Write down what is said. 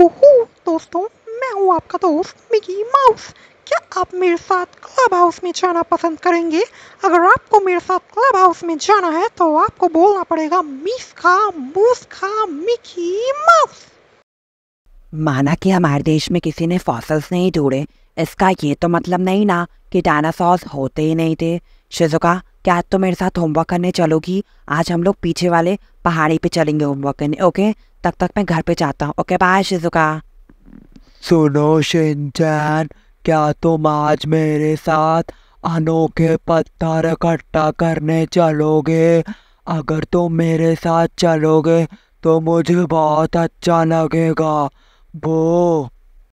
हो दोस्तों मैं हूँ आपका दोस्त मिकी माउस क्या आप मेरे साथ क्लब हाउस में जाना पसंद करेंगे अगर आपको मेरे साथ क्लब हाउस में जाना है तो आपको बोलना पड़ेगा मिस खा मूस खा मिकी माउस माना कि हमारे देश में किसी ने फॉसल्स नहीं ढूंढे इसका ये तो मतलब नहीं ना कि डायनासोर होते ही नहीं थे शिजुका क्या तुम तो मेरे साथ होमवर्क करने चलोगी आज हम लोग पीछे वाले पहाड़ी पे चलेंगे होमवर्क करने ओके तब तक मैं घर पे जाता हूँ ओके बाय शिजुका सुनो शिंचन क्या तुम आज मेरे साथ अनोखे पत्थर इकट्ठा करने चलोगे अगर तुम मेरे साथ चलोगे तो मुझे बहुत अच्छा लगेगा वो